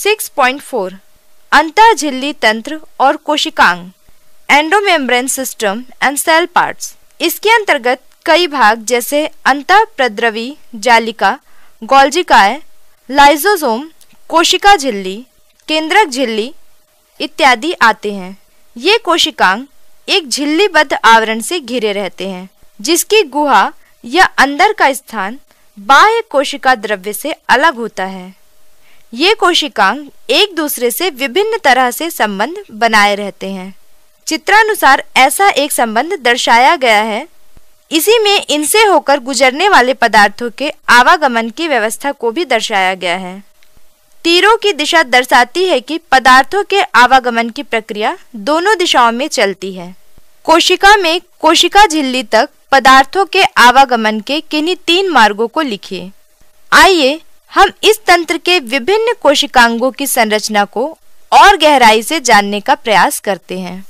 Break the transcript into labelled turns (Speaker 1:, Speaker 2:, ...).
Speaker 1: 6.4 अंतर झिल्ली तंत्र और कोशिकांग endomembrane system and cell parts इसके अंतर्गत कई भाग जैसे अंतर प्रद्रवी जालिका गोल्जिकाय लाइजोजोम कोशिका झिल्ली केंद्रक झिल्ली इत्यादि आते हैं ये कोशिकांग एक झिल्लीबद्ध आवरण से घिरे रहते हैं जिसकी गुहा या अंदर का स्थान बाह्य कोशिका द्रव्य से अलग होता है ये कोशिकांग एक दूसरे से विभिन्न तरह से संबंध बनाए रहते हैं चित्रानुसार ऐसा एक संबंध दर्शाया गया है इसी में इनसे होकर गुजरने वाले पदार्थों के आवागमन की व्यवस्था को भी दर्शाया गया है तीरों की दिशा दर्शाती है कि पदार्थों के आवागमन की प्रक्रिया दोनों दिशाओं में चलती है कोशिका में कोशिका झिल्ली तक पदार्थों के आवागमन के किन्हीं तीन मार्गों को लिखिए आइए हम इस तंत्र के विभिन्न कोशिकांगों की संरचना को और गहराई से जानने का प्रयास करते हैं